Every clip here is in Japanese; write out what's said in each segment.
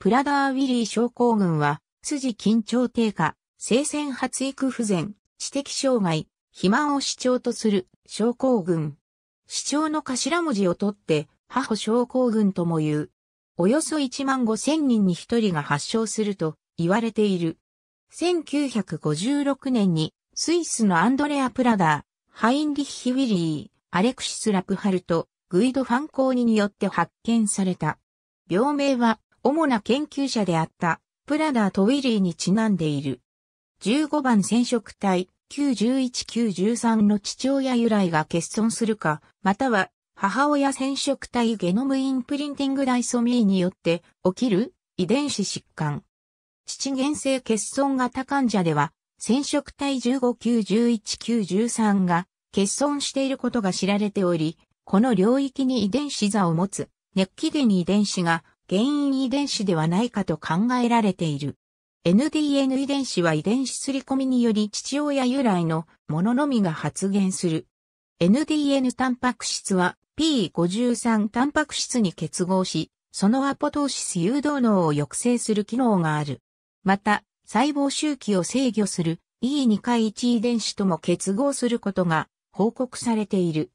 プラダーウィリー症候群は、筋緊張低下、生鮮発育不全、知的障害、肥満を主張とする症候群。主張の頭文字を取って、母症候群とも言う。およそ1万5千人に1人が発症すると言われている。1956年にスイスのアンドレア・プラダー、ハインリッヒ・ウィリー、アレクシス・ラプハルト、グイド・ファンコーニによって発見された。病名は主な研究者であったプラダーとウィリーにちなんでいる。15番染色体911-913の父親由来が欠損するか、または母親染色体ゲノムインプリンティングダイソミーによって起きる遺伝子疾患。父原性欠損型患者では、染色体15911913が欠損していることが知られており、この領域に遺伝子座を持つ、ネッキデニ遺伝子が原因遺伝子ではないかと考えられている。NDN 遺伝子は遺伝子すり込みにより父親由来のもののみが発現する。NDN タンパク質は P53 タンパク質に結合し、そのアポトーシス誘導脳を抑制する機能がある。また、細胞周期を制御する e 2回1遺伝子とも結合することが報告されている。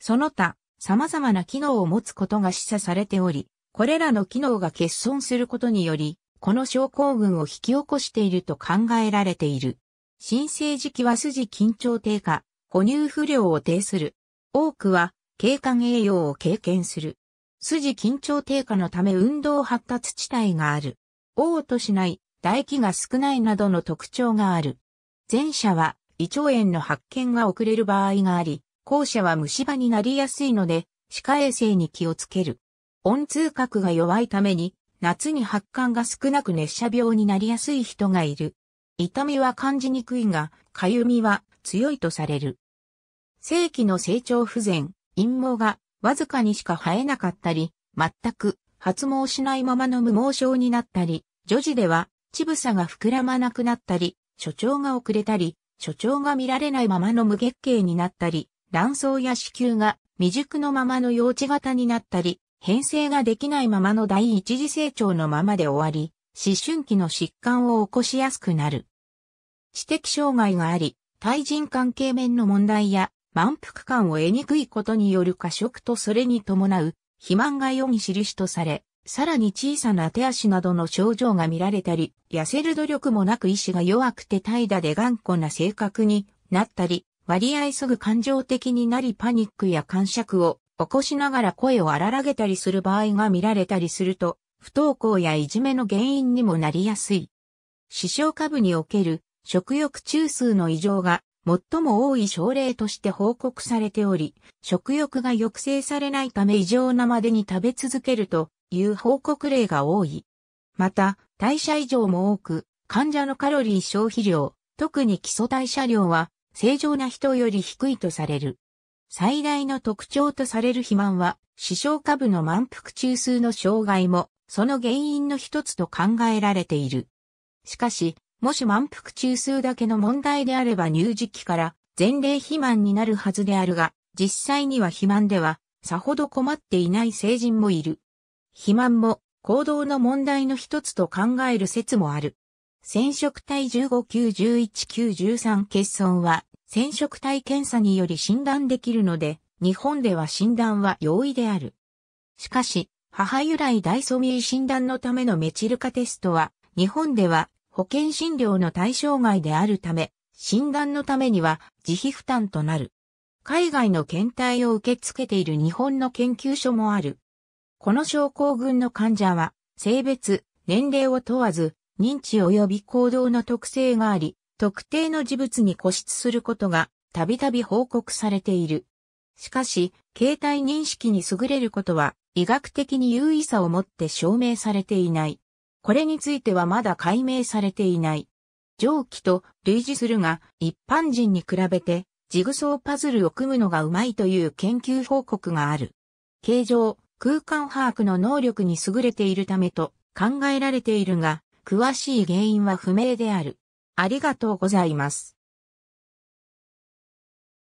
その他、様々な機能を持つことが示唆されており、これらの機能が欠損することにより、この症候群を引き起こしていると考えられている。新生時期は筋緊張低下、哺乳不良を呈する。多くは、経管栄養を経験する。筋緊張低下のため運動発達地帯がある。嘔吐しない、唾液が少ないなどの特徴がある。前者は胃腸炎の発見が遅れる場合があり、後者は虫歯になりやすいので、歯科衛生に気をつける。温通覚が弱いために、夏に発汗が少なく熱射病になりやすい人がいる。痛みは感じにくいが、かゆみは強いとされる。性器の成長不全、陰毛がわずかにしか生えなかったり、全く発毛しないままの無毛症になったり、女児では、乳房が膨らまなくなったり、所長が遅れたり、所長が見られないままの無月経になったり、卵巣や子宮が未熟のままの幼稚型になったり、編成ができないままの第一次成長のままで終わり、思春期の疾患を起こしやすくなる。知的障害があり、対人関係面の問題や満腹感を得にくいことによる過食とそれに伴う肥満が世に印とされ、さらに小さな手足などの症状が見られたり、痩せる努力もなく意志が弱くて怠惰で頑固な性格になったり、割合すぐ感情的になりパニックや感触を起こしながら声を荒らげたりする場合が見られたりすると、不登校やいじめの原因にもなりやすい。視床下部における食欲中枢の異常が最も多い症例として報告されており、食欲が抑制されないため異常なまでに食べ続けるという報告例が多い。また、代謝異常も多く、患者のカロリー消費量、特に基礎代謝量は正常な人より低いとされる。最大の特徴とされる肥満は、視床下部の満腹中枢の障害も、その原因の一つと考えられている。しかし、もし満腹中枢だけの問題であれば乳児期から前例肥満になるはずであるが、実際には肥満では、さほど困っていない成人もいる。肥満も行動の問題の一つと考える説もある。染色体15、9、11、9、13欠損は、染色体検査により診断できるので、日本では診断は容易である。しかし、母由来ダイソミー診断のためのメチル化テストは、日本では保険診療の対象外であるため、診断のためには自費負担となる。海外の検体を受け付けている日本の研究所もある。この症候群の患者は、性別、年齢を問わず、認知及び行動の特性があり、特定の事物に固執することがたびたび報告されている。しかし、携帯認識に優れることは医学的に優位さをもって証明されていない。これについてはまだ解明されていない。上記と類似するが、一般人に比べて、ジグソーパズルを組むのがうまいという研究報告がある。形状、空間把握の能力に優れているためと考えられているが、詳しい原因は不明である。ありがとうございます。